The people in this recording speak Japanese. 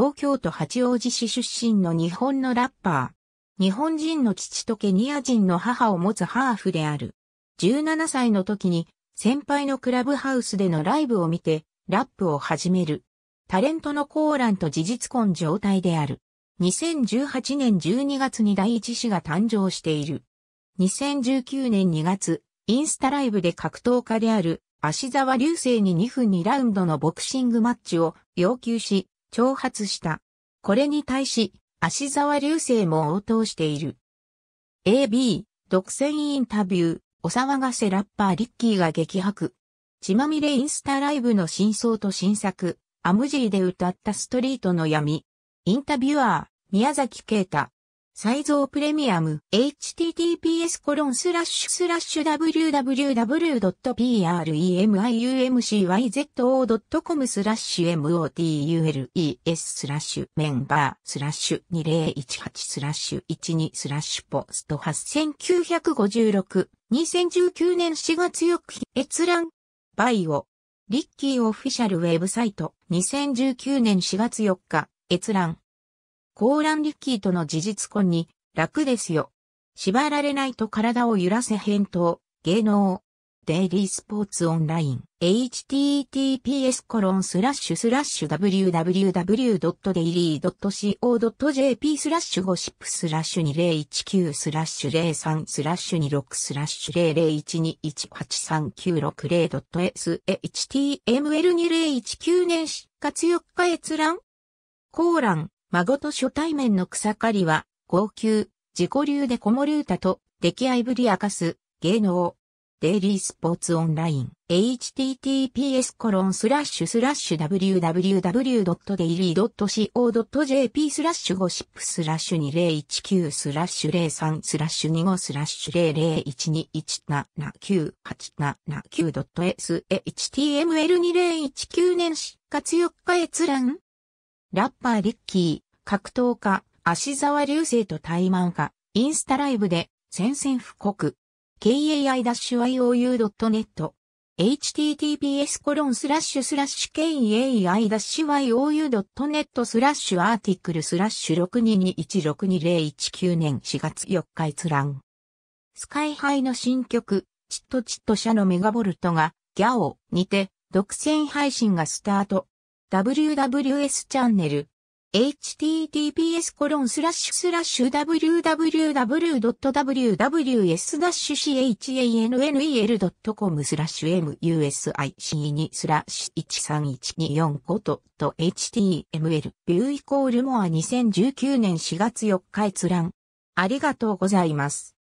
東京都八王子市出身の日本のラッパー。日本人の父とケニア人の母を持つハーフである。17歳の時に先輩のクラブハウスでのライブを見てラップを始める。タレントのコーランと事実婚状態である。2018年12月に第一子が誕生している。2019年2月、インスタライブで格闘家である足沢流星に2分2ラウンドのボクシングマッチを要求し、挑発した。これに対し、足沢流星も応答している。AB、独占インタビュー、お騒がせラッパーリッキーが激白。血まみれインスタライブの真相と新作、アムジーで歌ったストリートの闇。インタビュアー、宮崎啓太、再造プレミアム https コロンスラッシュスラッシュ www.premiumcyzo.com スラッシュ motules スラッシュメンバースラッシュ2018スラッシュ12スラッシュポスト8956 2019年4月4日閲覧バイオリッキーオフィシャルウェブサイト2019年4月4日閲覧コーランリッキーとの事実婚に、楽ですよ。縛られないと体を揺らせ返答、芸能。デイリースポーツオンライン、https コロンスラッシュスラッシュ www.daily.co.jp スラッシュゴシップスラッシュ2019スラッシュ03スラッシュ26スラッシュ001218396 0.shtml2019 年4月4日閲覧コーラン孫と初対面の草刈りは、号泣、自己流で子守歌と、出来合いぶり明かす、芸能。デイリースポーツオンライン、https コロンスラッシュスラッシュ www.daily.co.jp スラッシュゴシップスラッシュ2019スラッシュ03スラッシュ25スラッシュ0 0 1 2 1 7 9 8 7 9 s html2019 年4月4日閲覧ラッパーリッキー、格闘家、足沢流星と対マンが、インスタライブで、宣戦布告。k a i y o u n e t https コロンスラッシュスラッシュ k a i y o u n e t スラッシュアーティクルスラッシュ622162019年4月4日閲覧。スカイハイの新曲、チットチット社のメガボルトが、ギャオにて、独占配信がスタート。WWS チャンネル https://www.ws-channel.com music2 スラッシュ13124ことと html ビューイコールモア2019年4月4日閲覧。ありがとうございます。